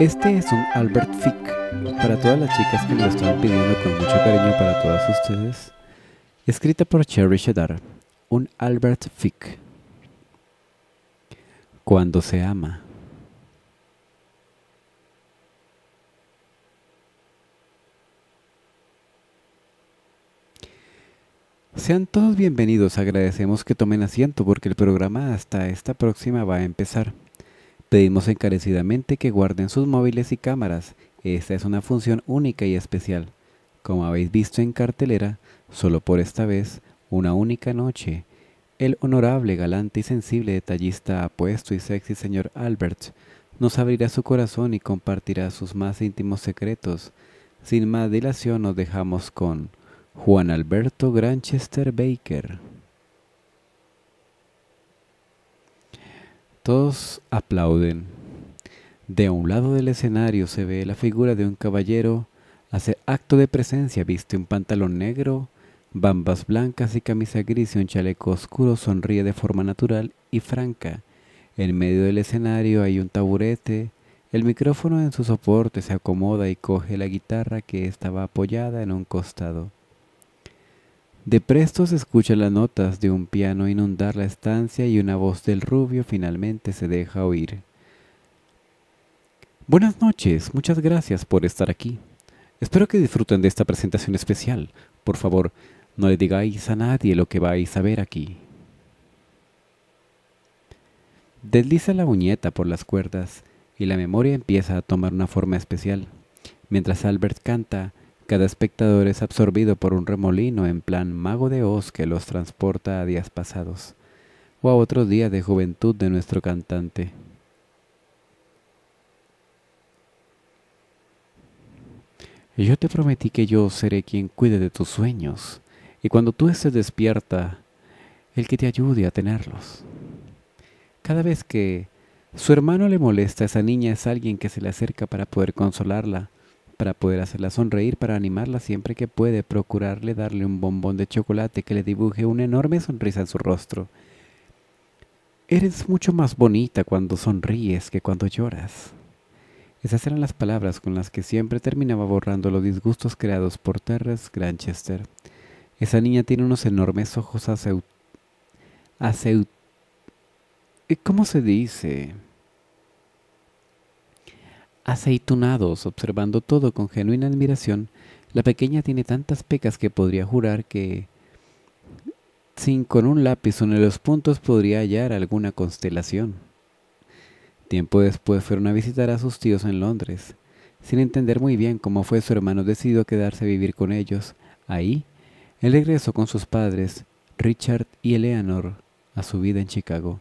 Este es un Albert Fick para todas las chicas que me lo están pidiendo con mucho cariño para todas ustedes. Escrita por Cherry Shadar, Un Albert Fick. Cuando se ama. Sean todos bienvenidos, agradecemos que tomen asiento porque el programa hasta esta próxima va a empezar. Pedimos encarecidamente que guarden sus móviles y cámaras. Esta es una función única y especial. Como habéis visto en cartelera, solo por esta vez, una única noche, el honorable, galante y sensible detallista apuesto y sexy señor Albert nos abrirá su corazón y compartirá sus más íntimos secretos. Sin más dilación nos dejamos con Juan Alberto Granchester Baker. Todos aplauden. De un lado del escenario se ve la figura de un caballero hace acto de presencia, viste un pantalón negro, bambas blancas y camisa gris y un chaleco oscuro, sonríe de forma natural y franca. En medio del escenario hay un taburete, el micrófono en su soporte se acomoda y coge la guitarra que estaba apoyada en un costado. De presto se escuchan las notas de un piano inundar la estancia y una voz del rubio finalmente se deja oír. Buenas noches, muchas gracias por estar aquí. Espero que disfruten de esta presentación especial. Por favor, no le digáis a nadie lo que vais a ver aquí. Desliza la uñeta por las cuerdas y la memoria empieza a tomar una forma especial. Mientras Albert canta, cada espectador es absorbido por un remolino en plan mago de Oz que los transporta a días pasados o a otro día de juventud de nuestro cantante. Yo te prometí que yo seré quien cuide de tus sueños y cuando tú estés despierta, el que te ayude a tenerlos. Cada vez que su hermano le molesta a esa niña es alguien que se le acerca para poder consolarla para poder hacerla sonreír, para animarla siempre que puede, procurarle darle un bombón de chocolate que le dibuje una enorme sonrisa en su rostro. Eres mucho más bonita cuando sonríes que cuando lloras. Esas eran las palabras con las que siempre terminaba borrando los disgustos creados por Terrence Granchester. Esa niña tiene unos enormes ojos aseut... ¿Cómo se dice? aceitunados, observando todo con genuina admiración, la pequeña tiene tantas pecas que podría jurar que sin con un lápiz o en los puntos podría hallar alguna constelación. Tiempo después fueron a visitar a sus tíos en Londres, sin entender muy bien cómo fue su hermano decidió quedarse a vivir con ellos. Ahí, él regresó con sus padres, Richard y Eleanor, a su vida en Chicago.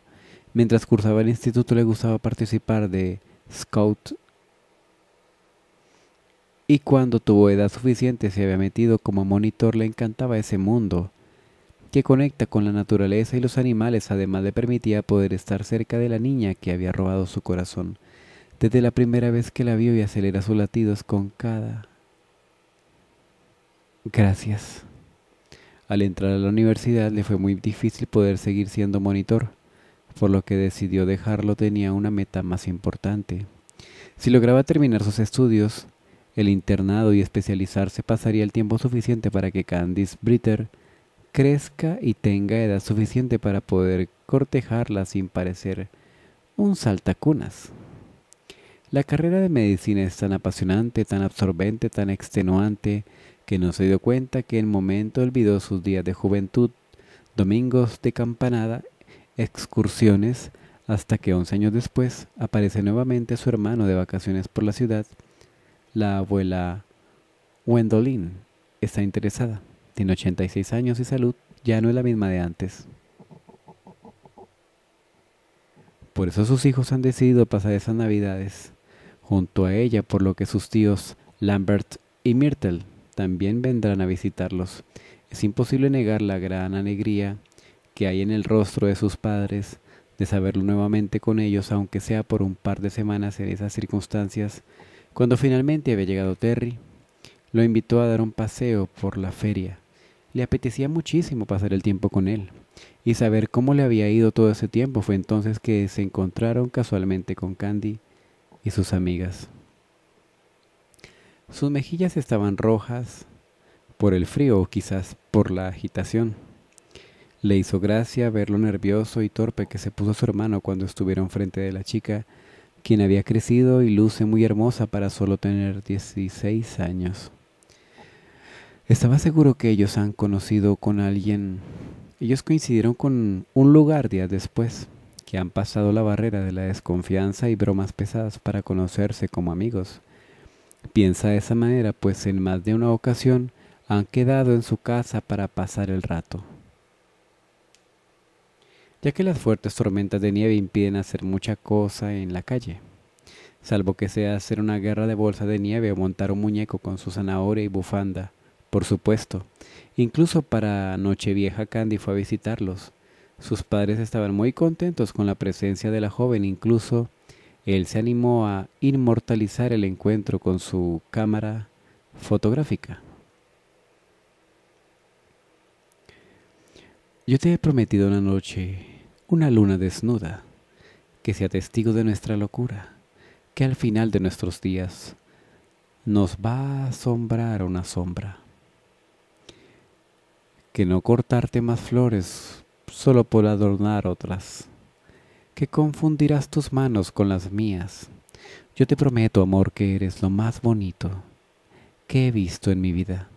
Mientras cursaba el instituto le gustaba participar de scout y cuando tuvo edad suficiente se había metido como monitor le encantaba ese mundo, que conecta con la naturaleza y los animales, además le permitía poder estar cerca de la niña que había robado su corazón, desde la primera vez que la vio y acelera sus latidos con cada... Gracias. Al entrar a la universidad le fue muy difícil poder seguir siendo monitor, por lo que decidió dejarlo tenía una meta más importante. Si lograba terminar sus estudios, el internado y especializarse pasaría el tiempo suficiente para que Candice Britter crezca y tenga edad suficiente para poder cortejarla sin parecer un saltacunas. La carrera de medicina es tan apasionante, tan absorbente, tan extenuante, que no se dio cuenta que en momento olvidó sus días de juventud, domingos de campanada, excursiones, hasta que once años después aparece nuevamente su hermano de vacaciones por la ciudad la abuela Wendolin está interesada. Tiene 86 años y salud ya no es la misma de antes. Por eso sus hijos han decidido pasar esas navidades junto a ella, por lo que sus tíos Lambert y Myrtle también vendrán a visitarlos. Es imposible negar la gran alegría que hay en el rostro de sus padres de saberlo nuevamente con ellos, aunque sea por un par de semanas en esas circunstancias cuando finalmente había llegado Terry, lo invitó a dar un paseo por la feria. Le apetecía muchísimo pasar el tiempo con él y saber cómo le había ido todo ese tiempo. Fue entonces que se encontraron casualmente con Candy y sus amigas. Sus mejillas estaban rojas por el frío o quizás por la agitación. Le hizo gracia ver lo nervioso y torpe que se puso su hermano cuando estuvieron frente de la chica quien había crecido y luce muy hermosa para solo tener 16 años. Estaba seguro que ellos han conocido con alguien. Ellos coincidieron con un lugar días después, que han pasado la barrera de la desconfianza y bromas pesadas para conocerse como amigos. Piensa de esa manera, pues en más de una ocasión han quedado en su casa para pasar el rato ya que las fuertes tormentas de nieve impiden hacer mucha cosa en la calle, salvo que sea hacer una guerra de bolsa de nieve o montar un muñeco con su zanahoria y bufanda, por supuesto. Incluso para Nochevieja Candy fue a visitarlos. Sus padres estaban muy contentos con la presencia de la joven, incluso él se animó a inmortalizar el encuentro con su cámara fotográfica. Yo te he prometido una noche, una luna desnuda, que sea testigo de nuestra locura, que al final de nuestros días nos va a asombrar una sombra. Que no cortarte más flores solo por adornar otras, que confundirás tus manos con las mías. Yo te prometo, amor, que eres lo más bonito que he visto en mi vida.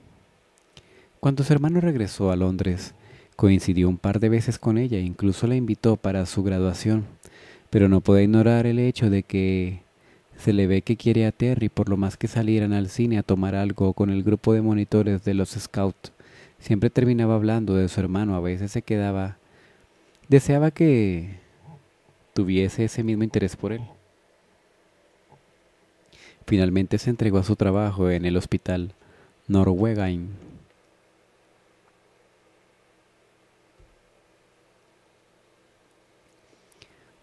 Cuando su hermano regresó a Londres, Coincidió un par de veces con ella, incluso la invitó para su graduación, pero no puede ignorar el hecho de que se le ve que quiere a Terry por lo más que salieran al cine a tomar algo con el grupo de monitores de los Scouts. Siempre terminaba hablando de su hermano, a veces se quedaba. Deseaba que tuviese ese mismo interés por él. Finalmente se entregó a su trabajo en el hospital Norwegian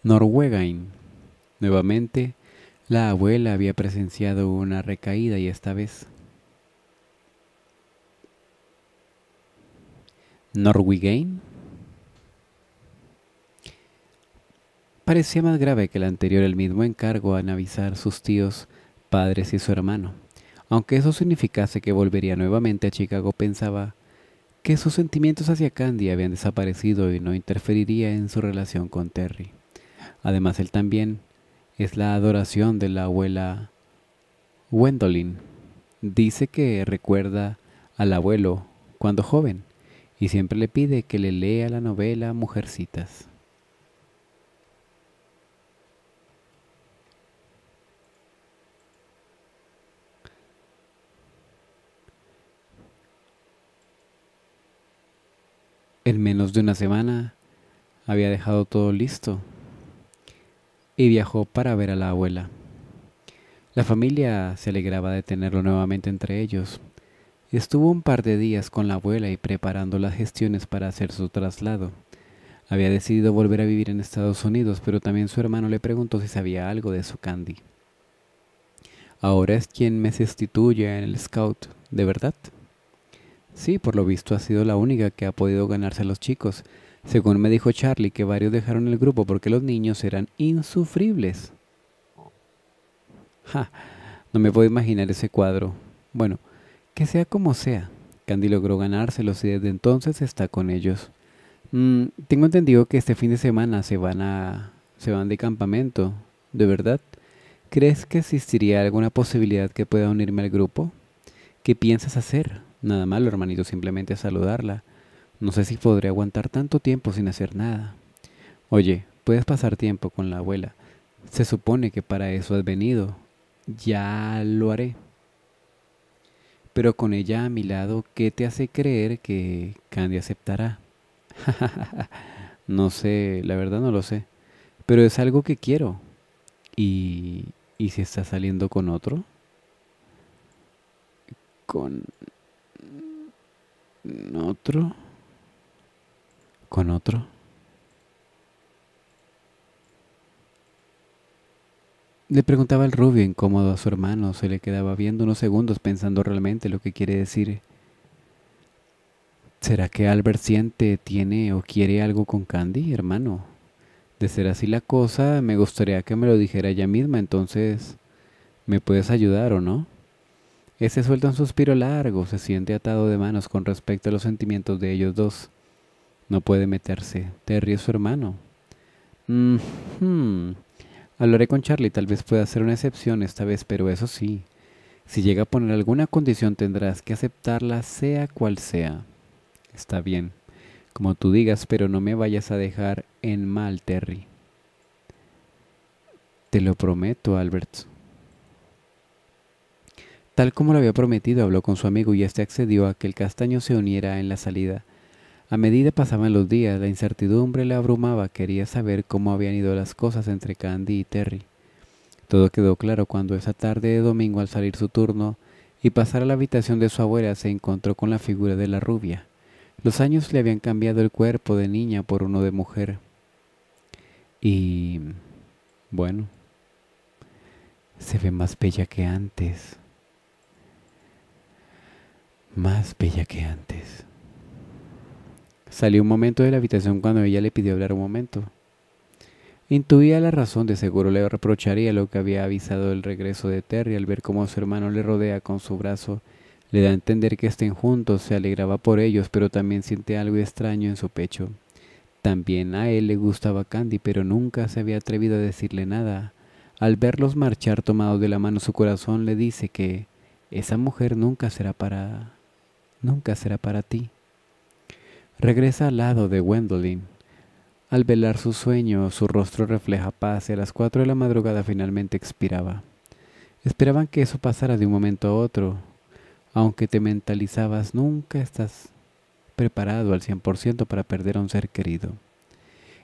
Norwegain. Nuevamente, la abuela había presenciado una recaída y esta vez Norwegain parecía más grave que el anterior el mismo encargo a avisar sus tíos, padres y su hermano. Aunque eso significase que volvería nuevamente a Chicago, pensaba que sus sentimientos hacia Candy habían desaparecido y no interferiría en su relación con Terry. Además, él también es la adoración de la abuela Wendolin. Dice que recuerda al abuelo cuando joven y siempre le pide que le lea la novela Mujercitas. En menos de una semana había dejado todo listo y viajó para ver a la abuela. La familia se alegraba de tenerlo nuevamente entre ellos. Estuvo un par de días con la abuela y preparando las gestiones para hacer su traslado. Había decidido volver a vivir en Estados Unidos, pero también su hermano le preguntó si sabía algo de su Candy. Ahora es quien me sustituye en el Scout, ¿de verdad? Sí, por lo visto ha sido la única que ha podido ganarse a los chicos, según me dijo Charlie, que varios dejaron el grupo porque los niños eran insufribles. Ja, no me puedo imaginar ese cuadro. Bueno, que sea como sea, Candy logró ganárselos y desde entonces está con ellos. Mm, tengo entendido que este fin de semana se van a se van de campamento, ¿de verdad? ¿Crees que existiría alguna posibilidad que pueda unirme al grupo? ¿Qué piensas hacer? Nada malo, hermanito, simplemente saludarla. No sé si podré aguantar tanto tiempo sin hacer nada. Oye, puedes pasar tiempo con la abuela. Se supone que para eso has venido. Ya lo haré. Pero con ella a mi lado, ¿qué te hace creer que Candy aceptará? no sé, la verdad no lo sé. Pero es algo que quiero. ¿Y, y si está saliendo con otro? Con... ¿Otro? con otro. Le preguntaba el rubio incómodo a su hermano, se le quedaba viendo unos segundos pensando realmente lo que quiere decir. ¿Será que Albert siente, tiene o quiere algo con Candy, hermano? De ser así la cosa, me gustaría que me lo dijera ella misma, entonces, ¿me puedes ayudar o no? Ese suelta un suspiro largo, se siente atado de manos con respecto a los sentimientos de ellos dos. No puede meterse. Terry es su hermano. Hablaré con Charlie, tal vez pueda hacer una excepción esta vez, pero eso sí, si llega a poner alguna condición tendrás que aceptarla sea cual sea. Está bien, como tú digas, pero no me vayas a dejar en mal, Terry. Te lo prometo, Albert. Tal como lo había prometido, habló con su amigo y este accedió a que el castaño se uniera en la salida. A medida pasaban los días, la incertidumbre le abrumaba, quería saber cómo habían ido las cosas entre Candy y Terry. Todo quedó claro cuando esa tarde de domingo al salir su turno y pasar a la habitación de su abuela se encontró con la figura de la rubia. Los años le habían cambiado el cuerpo de niña por uno de mujer. Y... bueno, se ve más bella que antes. Más bella que antes. Salió un momento de la habitación cuando ella le pidió hablar un momento. Intuía la razón, de seguro le reprocharía lo que había avisado el regreso de Terry al ver cómo su hermano le rodea con su brazo. Le da a entender que estén juntos, se alegraba por ellos, pero también siente algo extraño en su pecho. También a él le gustaba Candy, pero nunca se había atrevido a decirle nada. Al verlos marchar tomados de la mano, su corazón le dice que esa mujer nunca será para... nunca será para ti. Regresa al lado de Gwendolyn. Al velar su sueño, su rostro refleja paz y a las cuatro de la madrugada finalmente expiraba. Esperaban que eso pasara de un momento a otro. Aunque te mentalizabas, nunca estás preparado al 100% para perder a un ser querido.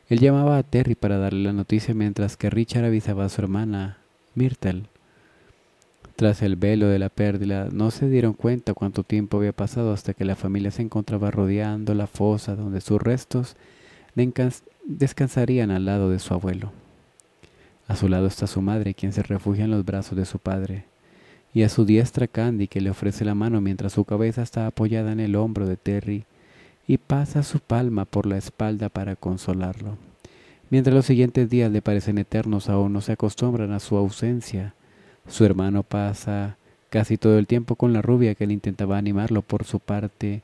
Él llamaba a Terry para darle la noticia mientras que Richard avisaba a su hermana, Myrtle, tras el velo de la pérdida, no se dieron cuenta cuánto tiempo había pasado hasta que la familia se encontraba rodeando la fosa donde sus restos descansarían al lado de su abuelo. A su lado está su madre, quien se refugia en los brazos de su padre, y a su diestra Candy, que le ofrece la mano mientras su cabeza está apoyada en el hombro de Terry y pasa su palma por la espalda para consolarlo. Mientras los siguientes días le parecen eternos, aún no se acostumbran a su ausencia su hermano pasa casi todo el tiempo con la rubia que él intentaba animarlo por su parte.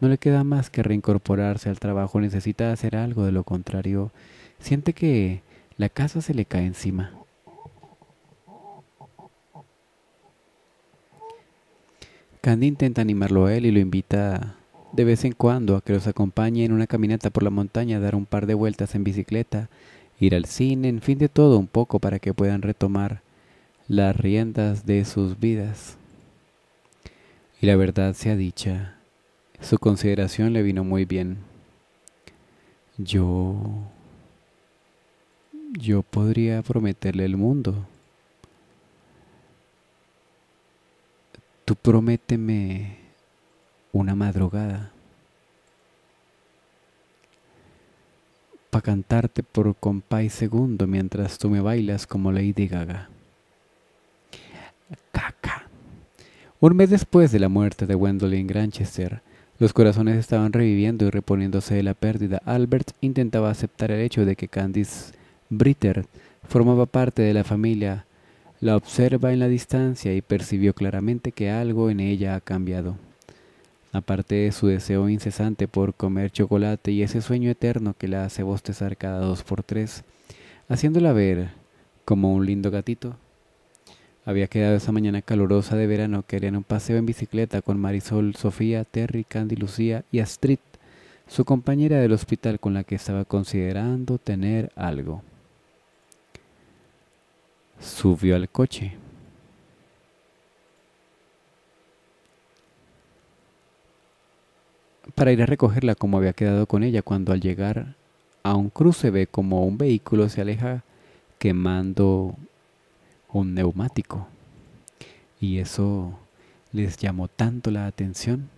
No le queda más que reincorporarse al trabajo, necesita hacer algo, de lo contrario, siente que la casa se le cae encima. Candy intenta animarlo a él y lo invita de vez en cuando a que los acompañe en una caminata por la montaña, dar un par de vueltas en bicicleta, ir al cine, en fin de todo un poco para que puedan retomar las riendas de sus vidas. Y la verdad sea dicha, su consideración le vino muy bien. Yo... Yo podría prometerle el mundo. Tú prométeme una madrugada para cantarte por y segundo mientras tú me bailas como Lady Gaga. Un mes después de la muerte de Wendelin Granchester, los corazones estaban reviviendo y reponiéndose de la pérdida. Albert intentaba aceptar el hecho de que Candice Britter formaba parte de la familia. La observa en la distancia y percibió claramente que algo en ella ha cambiado. Aparte de su deseo incesante por comer chocolate y ese sueño eterno que la hace bostezar cada dos por tres, haciéndola ver como un lindo gatito, había quedado esa mañana calurosa de verano que un paseo en bicicleta con Marisol, Sofía, Terry, Candy, Lucía y Astrid, su compañera del hospital con la que estaba considerando tener algo. Subió al coche. para ir a recogerla como había quedado con ella cuando al llegar a un cruce ve como un vehículo se aleja quemando un neumático. Y eso les llamó tanto la atención.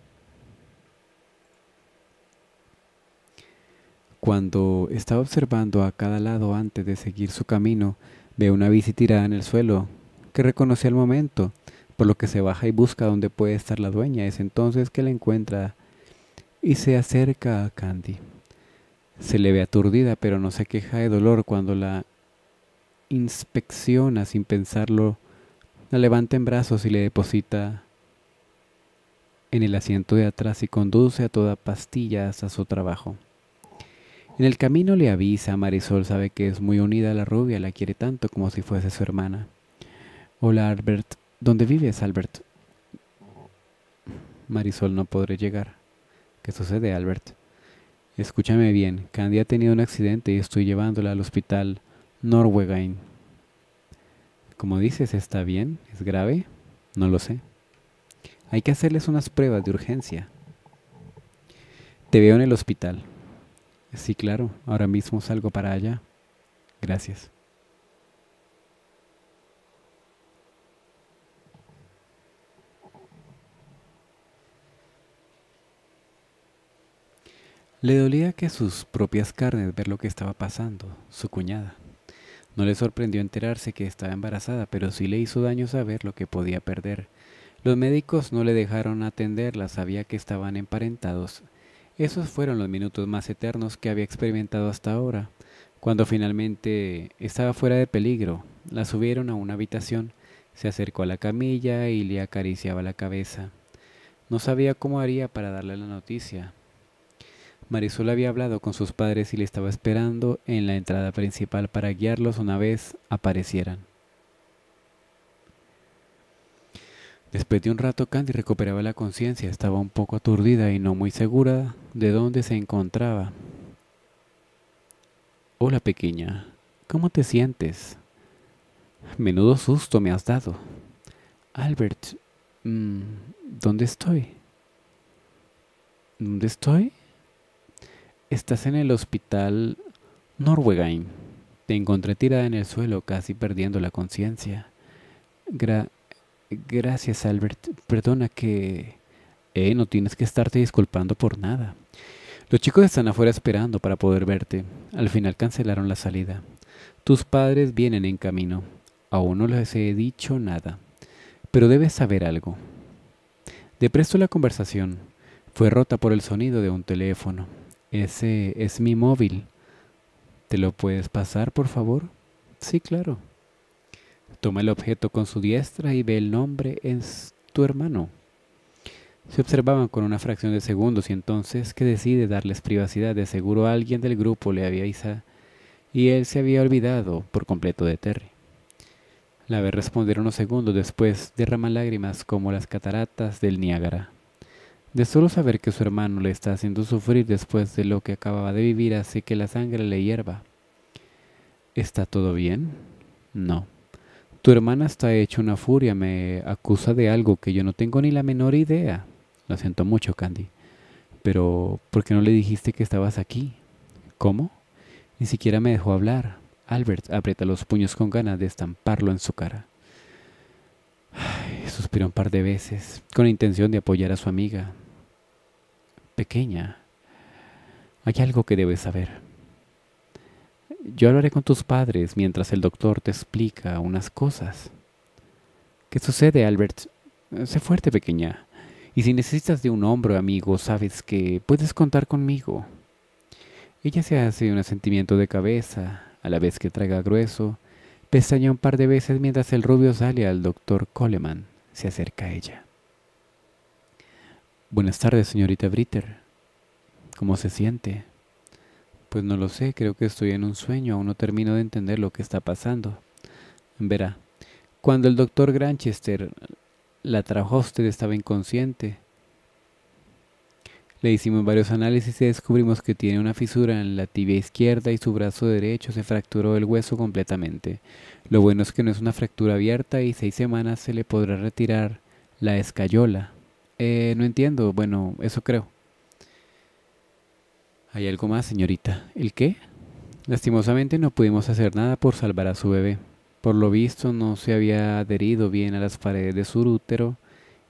Cuando está observando a cada lado antes de seguir su camino, ve una bici tirada en el suelo que reconoce al momento, por lo que se baja y busca dónde puede estar la dueña. Es entonces que la encuentra y se acerca a Candy. Se le ve aturdida, pero no se queja de dolor cuando la inspecciona sin pensarlo, la levanta en brazos y le deposita en el asiento de atrás y conduce a toda pastilla hasta su trabajo. En el camino le avisa, Marisol sabe que es muy unida a la rubia, la quiere tanto como si fuese su hermana. Hola Albert, ¿dónde vives Albert? Marisol no podré llegar. ¿Qué sucede Albert? Escúchame bien, Candy ha tenido un accidente y estoy llevándola al hospital. Norwegain. Como dices, está bien, es grave, no lo sé. Hay que hacerles unas pruebas de urgencia. Te veo en el hospital. Sí, claro, ahora mismo salgo para allá. Gracias. Le dolía que sus propias carnes ver lo que estaba pasando, su cuñada. No le sorprendió enterarse que estaba embarazada, pero sí le hizo daño saber lo que podía perder. Los médicos no le dejaron atenderla, sabía que estaban emparentados. Esos fueron los minutos más eternos que había experimentado hasta ahora. Cuando finalmente estaba fuera de peligro, la subieron a una habitación, se acercó a la camilla y le acariciaba la cabeza. No sabía cómo haría para darle la noticia, Marisol había hablado con sus padres y le estaba esperando en la entrada principal para guiarlos una vez aparecieran. Después de un rato Candy recuperaba la conciencia, estaba un poco aturdida y no muy segura de dónde se encontraba. Hola pequeña, ¿cómo te sientes? Menudo susto me has dado. Albert, mm, ¿dónde estoy? ¿Dónde estoy? Estás en el hospital Norwegain. Te encontré tirada en el suelo, casi perdiendo la conciencia. gracias, Albert. Perdona que... Eh, no tienes que estarte disculpando por nada. Los chicos están afuera esperando para poder verte. Al final cancelaron la salida. Tus padres vienen en camino. Aún no les he dicho nada. Pero debes saber algo. De presto la conversación fue rota por el sonido de un teléfono. Ese es mi móvil. ¿Te lo puedes pasar, por favor? Sí, claro. Toma el objeto con su diestra y ve el nombre en tu hermano. Se observaban con una fracción de segundos y entonces que decide darles privacidad. De seguro alguien del grupo le había avisado y él se había olvidado por completo de Terry. La vez responder unos segundos después derrama lágrimas como las cataratas del Niágara. De solo saber que su hermano le está haciendo sufrir después de lo que acababa de vivir hace que la sangre le hierva. ¿Está todo bien? No. Tu hermana está hecha una furia, me acusa de algo que yo no tengo ni la menor idea. Lo siento mucho, Candy. Pero, ¿por qué no le dijiste que estabas aquí? ¿Cómo? Ni siquiera me dejó hablar. Albert aprieta los puños con ganas de estamparlo en su cara suspiró un par de veces, con intención de apoyar a su amiga. Pequeña, hay algo que debes saber. Yo hablaré con tus padres mientras el doctor te explica unas cosas. ¿Qué sucede, Albert? Sé fuerte, pequeña. Y si necesitas de un hombro amigo, sabes que puedes contar conmigo. Ella se hace un asentimiento de cabeza, a la vez que traiga grueso, pestaña un par de veces mientras el rubio sale al doctor Coleman se acerca a ella. Buenas tardes, señorita Britter. ¿Cómo se siente? Pues no lo sé, creo que estoy en un sueño, aún no termino de entender lo que está pasando. Verá, cuando el doctor Granchester la trajo usted estaba inconsciente. Le hicimos varios análisis y descubrimos que tiene una fisura en la tibia izquierda y su brazo derecho se fracturó el hueso completamente. Lo bueno es que no es una fractura abierta y seis semanas se le podrá retirar la escayola. Eh, no entiendo, bueno, eso creo. Hay algo más, señorita. ¿El qué? Lastimosamente no pudimos hacer nada por salvar a su bebé. Por lo visto no se había adherido bien a las paredes de su útero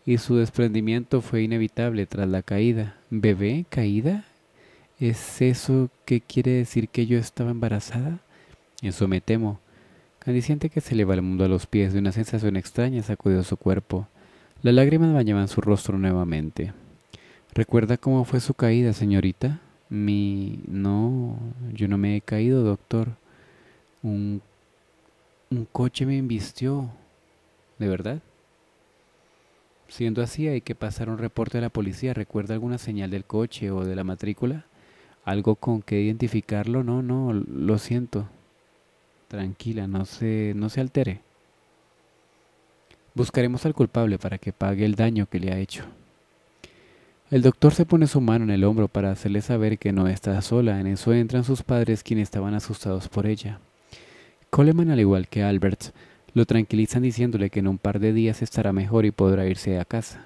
y su desprendimiento fue inevitable tras la caída. ¿Bebé? ¿Caída? ¿Es eso que quiere decir que yo estaba embarazada? Eso me temo. Aliciente que se va el mundo a los pies de una sensación extraña sacudió su cuerpo. Las lágrimas bañaban su rostro nuevamente. ¿Recuerda cómo fue su caída, señorita? Mi... No, yo no me he caído, doctor. Un... Un coche me embistió. ¿De verdad? Siendo así, hay que pasar un reporte a la policía. ¿Recuerda alguna señal del coche o de la matrícula? ¿Algo con que identificarlo? No, no, lo siento. Tranquila, no se, no se altere. Buscaremos al culpable para que pague el daño que le ha hecho. El doctor se pone su mano en el hombro para hacerle saber que no está sola. En eso entran sus padres quienes estaban asustados por ella. Coleman, al igual que Albert, lo tranquilizan diciéndole que en un par de días estará mejor y podrá irse a casa.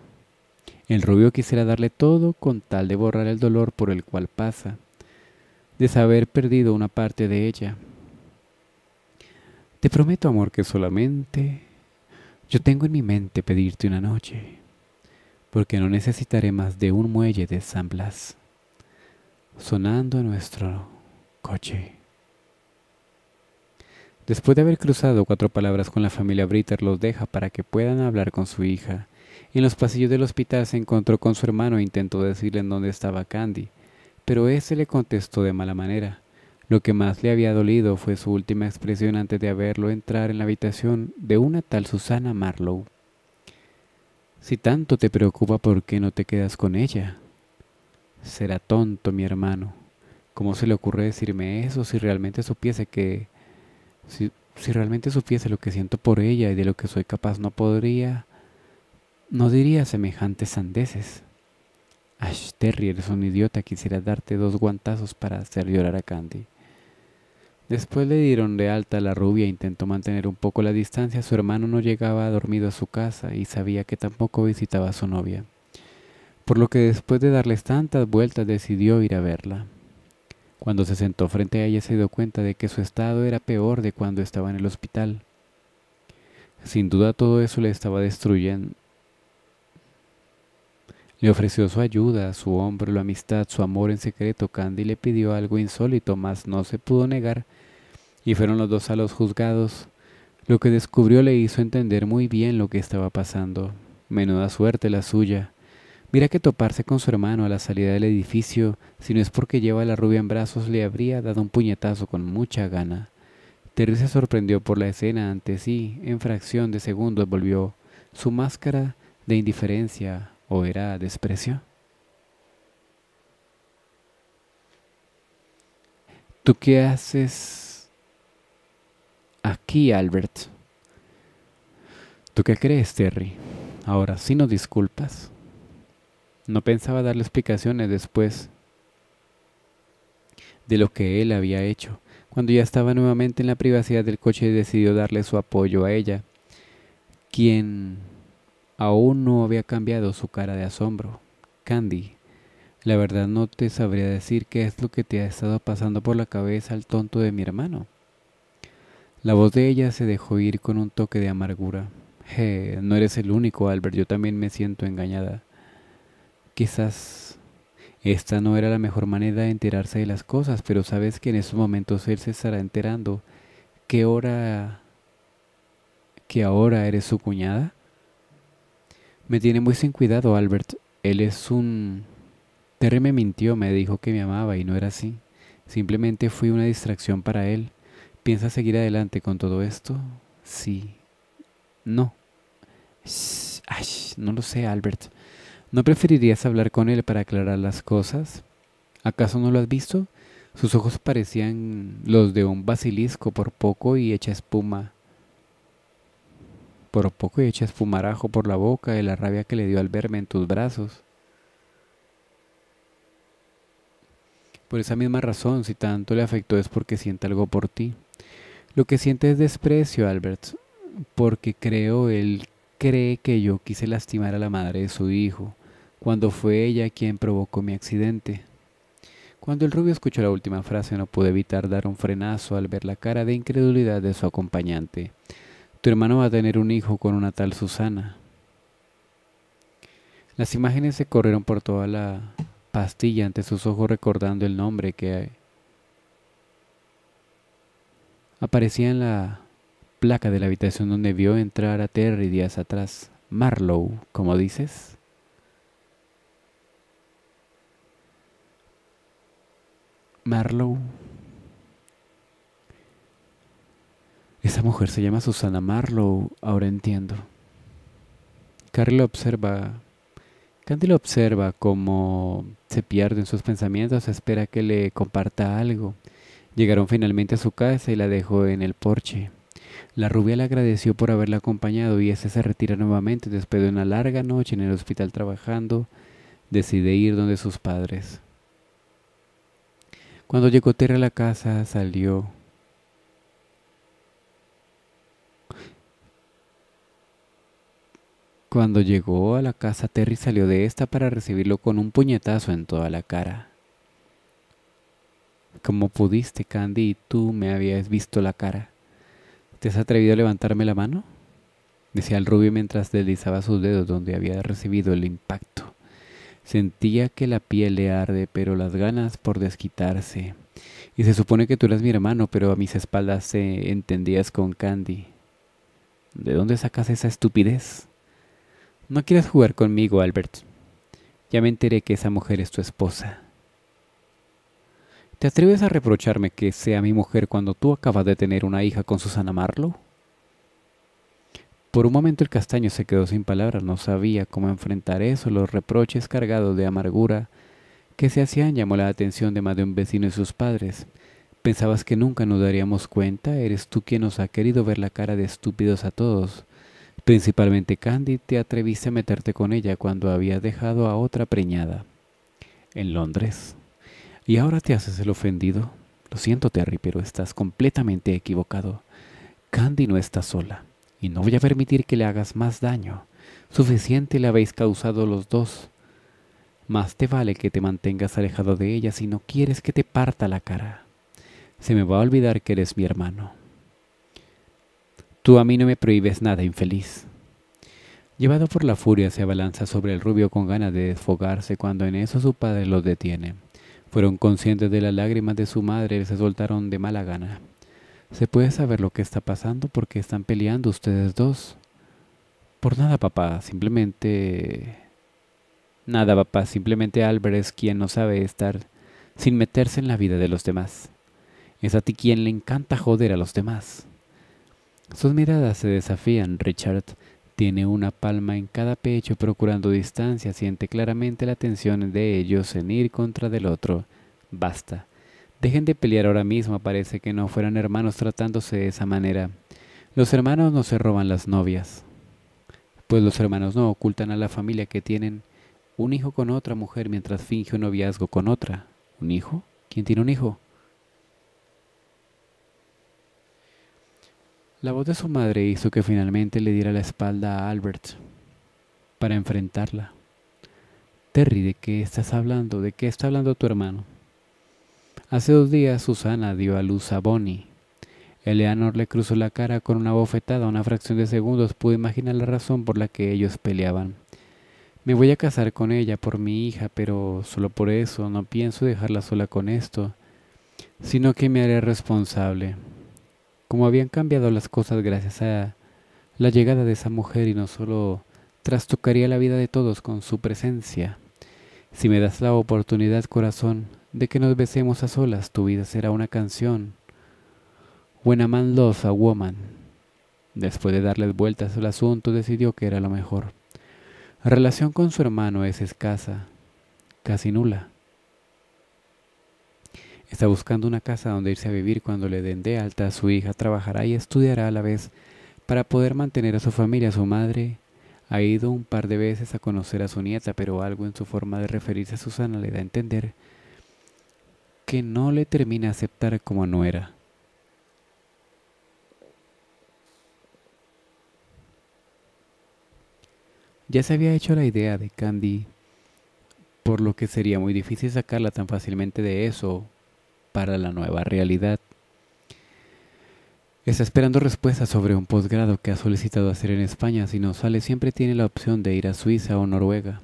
El rubio quisiera darle todo con tal de borrar el dolor por el cual pasa, de haber perdido una parte de ella. Te prometo, amor, que solamente yo tengo en mi mente pedirte una noche, porque no necesitaré más de un muelle de San Blas sonando en nuestro coche. Después de haber cruzado cuatro palabras con la familia Britter, los deja para que puedan hablar con su hija. En los pasillos del hospital se encontró con su hermano e intentó decirle en dónde estaba Candy, pero ese le contestó de mala manera. Lo que más le había dolido fue su última expresión antes de haberlo entrar en la habitación de una tal Susana Marlowe. Si tanto te preocupa, ¿por qué no te quedas con ella? Será tonto, mi hermano. ¿Cómo se le ocurre decirme eso si realmente supiese que... Si, si realmente supiese lo que siento por ella y de lo que soy capaz, no podría... No diría semejantes sandeces. Ash Terry, eres un idiota. Quisiera darte dos guantazos para hacer llorar a Candy. Después le dieron de alta la rubia e intentó mantener un poco la distancia. Su hermano no llegaba dormido a su casa y sabía que tampoco visitaba a su novia. Por lo que después de darles tantas vueltas decidió ir a verla. Cuando se sentó frente a ella se dio cuenta de que su estado era peor de cuando estaba en el hospital. Sin duda todo eso le estaba destruyendo. Le ofreció su ayuda, su hombro, la amistad, su amor en secreto. Candy le pidió algo insólito, mas no se pudo negar y fueron los dos a los juzgados. Lo que descubrió le hizo entender muy bien lo que estaba pasando. Menuda suerte la suya. Mira que toparse con su hermano a la salida del edificio, si no es porque lleva a la rubia en brazos, le habría dado un puñetazo con mucha gana. Terry se sorprendió por la escena antes sí, en fracción de segundos volvió su máscara de indiferencia o era desprecio. ¿Tú qué haces aquí, Albert. ¿Tú qué crees, Terry? Ahora si nos disculpas. No pensaba darle explicaciones después de lo que él había hecho. Cuando ya estaba nuevamente en la privacidad del coche decidió darle su apoyo a ella, quien aún no había cambiado su cara de asombro. Candy, la verdad no te sabría decir qué es lo que te ha estado pasando por la cabeza al tonto de mi hermano. La voz de ella se dejó ir con un toque de amargura. no eres el único, Albert, yo también me siento engañada. Quizás esta no era la mejor manera de enterarse de las cosas, pero sabes que en esos momentos él se estará enterando. ¿Qué hora... que ahora eres su cuñada? Me tiene muy sin cuidado, Albert. Él es un... Terry me mintió, me dijo que me amaba y no era así. Simplemente fui una distracción para él. ¿Piensas seguir adelante con todo esto? Sí. No. no lo sé, Albert. ¿No preferirías hablar con él para aclarar las cosas? ¿Acaso no lo has visto? Sus ojos parecían los de un basilisco por poco y hecha espuma. Por poco y hecha espumarajo por la boca de la rabia que le dio al verme en tus brazos. Por esa misma razón, si tanto le afectó es porque siente algo por ti. Lo que siente es desprecio, Albert, porque creo él cree que yo quise lastimar a la madre de su hijo, cuando fue ella quien provocó mi accidente. Cuando el rubio escuchó la última frase no pudo evitar dar un frenazo al ver la cara de incredulidad de su acompañante. Tu hermano va a tener un hijo con una tal Susana. Las imágenes se corrieron por toda la pastilla ante sus ojos recordando el nombre que aparecía en la placa de la habitación donde vio entrar a Terry días atrás. Marlowe, como dices. Marlowe. Esa mujer se llama Susana Marlowe, ahora entiendo. Carrie lo observa. Candy lo observa como se pierde en sus pensamientos, espera que le comparta algo. Llegaron finalmente a su casa y la dejó en el porche. La rubia le agradeció por haberla acompañado y ese se retira nuevamente después de una larga noche en el hospital trabajando. Decide ir donde sus padres. Cuando llegó Terry a la casa, salió. Cuando llegó a la casa, Terry salió de esta para recibirlo con un puñetazo en toda la cara. Como pudiste, Candy, y tú me habías visto la cara. ¿Te has atrevido a levantarme la mano? Decía el rubio mientras deslizaba sus dedos donde había recibido el impacto. Sentía que la piel le arde, pero las ganas por desquitarse. Y se supone que tú eras mi hermano, pero a mis espaldas se entendías con Candy. ¿De dónde sacas esa estupidez? No quieres jugar conmigo, Albert. Ya me enteré que esa mujer es tu esposa. ¿Te atreves a reprocharme que sea mi mujer cuando tú acabas de tener una hija con Susana Marlowe? Por un momento el castaño se quedó sin palabras, no sabía cómo enfrentar eso, los reproches cargados de amargura que se hacían llamó la atención de más de un vecino y sus padres. Pensabas que nunca nos daríamos cuenta, eres tú quien nos ha querido ver la cara de estúpidos a todos. Principalmente Candy, te atreviste a meterte con ella cuando había dejado a otra preñada. En Londres. Y ahora te haces el ofendido. Lo siento, Terry, pero estás completamente equivocado. Candy no está sola, y no voy a permitir que le hagas más daño. Suficiente le habéis causado los dos. Más te vale que te mantengas alejado de ella si no quieres que te parta la cara. Se me va a olvidar que eres mi hermano. Tú a mí no me prohíbes nada, infeliz. Llevado por la furia se abalanza sobre el rubio con ganas de desfogarse cuando en eso su padre lo detiene. Fueron conscientes de las lágrimas de su madre y se soltaron de mala gana. ¿Se puede saber lo que está pasando? porque están peleando ustedes dos? Por nada, papá. Simplemente... Nada, papá. Simplemente Albert es quien no sabe estar sin meterse en la vida de los demás. Es a ti quien le encanta joder a los demás. Sus miradas se desafían, Richard, tiene una palma en cada pecho procurando distancia, siente claramente la tensión de ellos en ir contra del otro. Basta. Dejen de pelear ahora mismo, parece que no fueran hermanos tratándose de esa manera. Los hermanos no se roban las novias. Pues los hermanos no ocultan a la familia que tienen un hijo con otra mujer mientras finge un noviazgo con otra. ¿Un hijo? ¿Quién tiene un hijo? La voz de su madre hizo que finalmente le diera la espalda a Albert para enfrentarla. Terry, ¿de qué estás hablando? ¿De qué está hablando tu hermano? Hace dos días Susana dio a luz a Bonnie. Eleanor le cruzó la cara con una bofetada. Una fracción de segundos pude imaginar la razón por la que ellos peleaban. Me voy a casar con ella por mi hija, pero solo por eso no pienso dejarla sola con esto, sino que me haré responsable como habían cambiado las cosas gracias a la llegada de esa mujer y no solo trastocaría la vida de todos con su presencia. Si me das la oportunidad, corazón, de que nos besemos a solas, tu vida será una canción. Buena man woman. Después de darles vueltas al asunto, decidió que era lo mejor. Relación con su hermano es escasa, casi nula. Está buscando una casa donde irse a vivir cuando le den de alta. Su hija trabajará y estudiará a la vez para poder mantener a su familia. Su madre ha ido un par de veces a conocer a su nieta, pero algo en su forma de referirse a Susana le da a entender que no le termina aceptar como nuera. Ya se había hecho la idea de Candy, por lo que sería muy difícil sacarla tan fácilmente de eso para la nueva realidad. Está esperando respuestas sobre un posgrado que ha solicitado hacer en España. Si no sale, siempre tiene la opción de ir a Suiza o Noruega.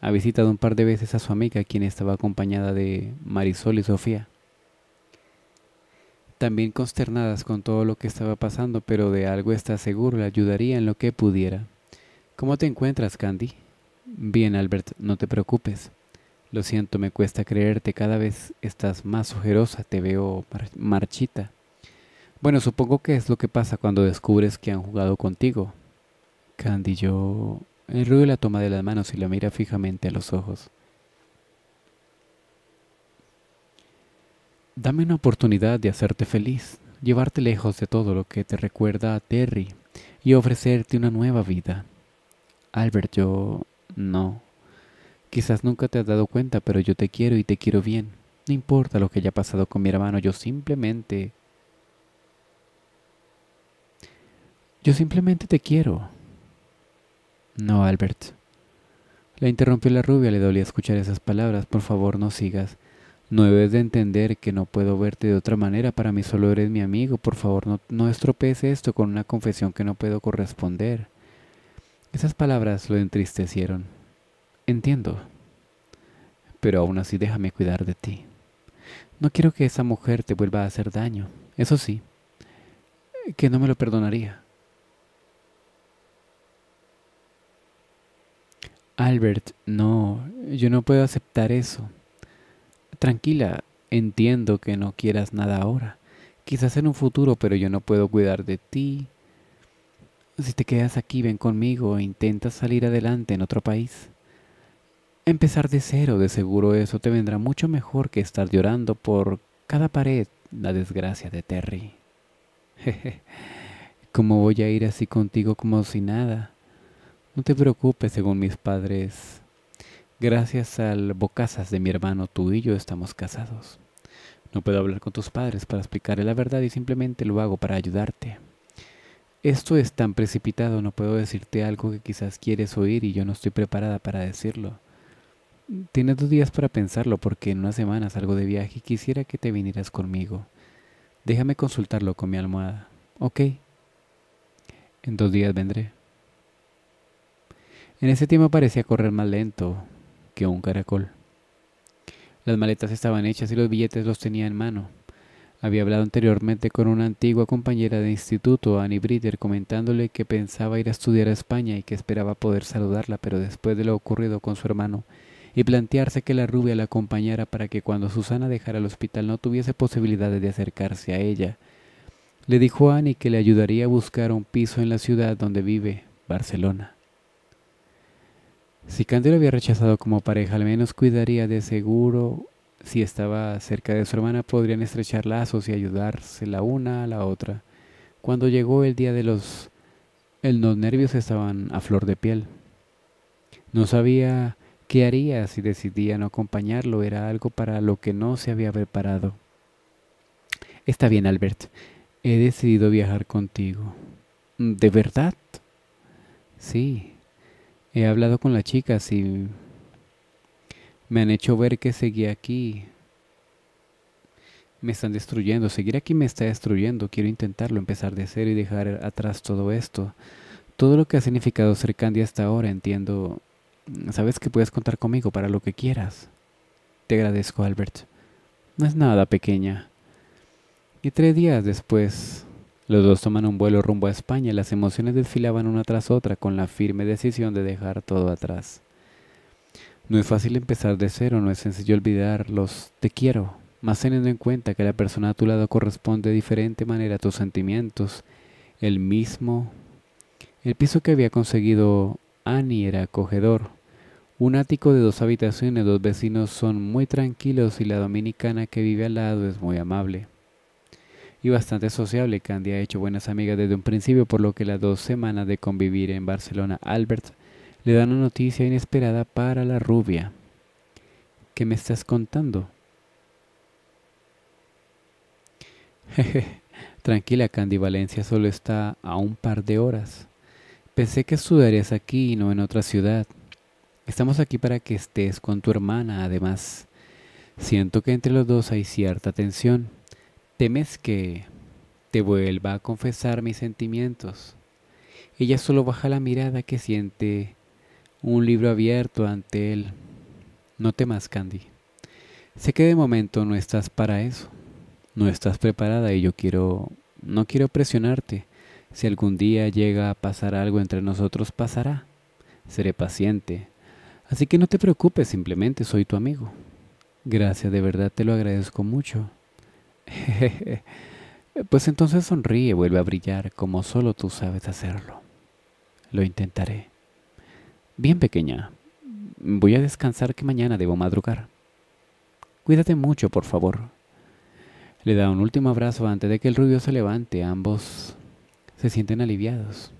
Ha visitado un par de veces a su amiga, quien estaba acompañada de Marisol y Sofía. También consternadas con todo lo que estaba pasando, pero de algo está seguro, le ayudaría en lo que pudiera. ¿Cómo te encuentras, Candy? Bien, Albert, no te preocupes. Lo siento, me cuesta creerte, cada vez estás más ojerosa, te veo marchita. Bueno, supongo que es lo que pasa cuando descubres que han jugado contigo. Candy, yo... El la toma de las manos y la mira fijamente a los ojos. Dame una oportunidad de hacerte feliz, llevarte lejos de todo lo que te recuerda a Terry y ofrecerte una nueva vida. Albert, yo... no. Quizás nunca te has dado cuenta, pero yo te quiero y te quiero bien. No importa lo que haya pasado con mi hermano, yo simplemente... Yo simplemente te quiero. No, Albert. La interrumpió la rubia, le dolía escuchar esas palabras. Por favor, no sigas. No debes de entender que no puedo verte de otra manera, para mí solo eres mi amigo, por favor no, no estropees esto con una confesión que no puedo corresponder. Esas palabras lo entristecieron. Entiendo, pero aún así déjame cuidar de ti. No quiero que esa mujer te vuelva a hacer daño, eso sí, que no me lo perdonaría. Albert, no, yo no puedo aceptar eso. Tranquila, entiendo que no quieras nada ahora. Quizás en un futuro, pero yo no puedo cuidar de ti. Si te quedas aquí, ven conmigo e intenta salir adelante en otro país. Empezar de cero, de seguro eso te vendrá mucho mejor que estar llorando por cada pared la desgracia de Terry. ¿cómo voy a ir así contigo como si nada? No te preocupes, según mis padres. Gracias al bocazas de mi hermano, tú y yo estamos casados. No puedo hablar con tus padres para explicarle la verdad y simplemente lo hago para ayudarte. Esto es tan precipitado, no puedo decirte algo que quizás quieres oír y yo no estoy preparada para decirlo. Tienes dos días para pensarlo porque en una semanas salgo de viaje y quisiera que te vinieras conmigo. Déjame consultarlo con mi almohada. Ok. En dos días vendré. En ese tiempo parecía correr más lento que un caracol. Las maletas estaban hechas y los billetes los tenía en mano. Había hablado anteriormente con una antigua compañera de instituto, Annie Brider, comentándole que pensaba ir a estudiar a España y que esperaba poder saludarla, pero después de lo ocurrido con su hermano, y plantearse que la rubia la acompañara para que cuando Susana dejara el hospital no tuviese posibilidades de acercarse a ella. Le dijo a Annie que le ayudaría a buscar un piso en la ciudad donde vive, Barcelona. Si Cándido había rechazado como pareja, al menos cuidaría de seguro si estaba cerca de su hermana, podrían estrechar lazos y ayudarse la una a la otra. Cuando llegó el día de los... los nervios estaban a flor de piel. No sabía ¿Qué haría si decidía no acompañarlo? Era algo para lo que no se había preparado. Está bien, Albert. He decidido viajar contigo. ¿De verdad? Sí. He hablado con las chicas y me han hecho ver que seguía aquí. Me están destruyendo. Seguir aquí me está destruyendo. Quiero intentarlo, empezar de cero y dejar atrás todo esto. Todo lo que ha significado ser Candy hasta ahora, entiendo Sabes que puedes contar conmigo para lo que quieras. Te agradezco, Albert. No es nada, pequeña. Y tres días después, los dos toman un vuelo rumbo a España y las emociones desfilaban una tras otra con la firme decisión de dejar todo atrás. No es fácil empezar de cero, no es sencillo olvidar los te quiero, más teniendo en cuenta que la persona a tu lado corresponde de diferente manera a tus sentimientos. El mismo. El piso que había conseguido Annie era acogedor, un ático de dos habitaciones, dos vecinos son muy tranquilos y la dominicana que vive al lado es muy amable y bastante sociable. Candy ha hecho buenas amigas desde un principio, por lo que las dos semanas de convivir en Barcelona, Albert le dan una noticia inesperada para la rubia. ¿Qué me estás contando? tranquila Candy, Valencia solo está a un par de horas. Pensé que estudiarías aquí y no en otra ciudad. Estamos aquí para que estés con tu hermana, además. Siento que entre los dos hay cierta tensión. Temes que te vuelva a confesar mis sentimientos. Ella solo baja la mirada que siente un libro abierto ante él. No temas, Candy. Sé que de momento no estás para eso. No estás preparada y yo quiero... No quiero presionarte. Si algún día llega a pasar algo entre nosotros, pasará. Seré paciente. Así que no te preocupes, simplemente soy tu amigo. Gracias, de verdad te lo agradezco mucho. pues entonces sonríe, vuelve a brillar como solo tú sabes hacerlo. Lo intentaré. Bien, pequeña. Voy a descansar que mañana debo madrugar. Cuídate mucho, por favor. Le da un último abrazo antes de que el rubio se levante. Ambos se sienten aliviados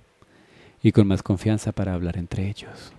y con más confianza para hablar entre ellos.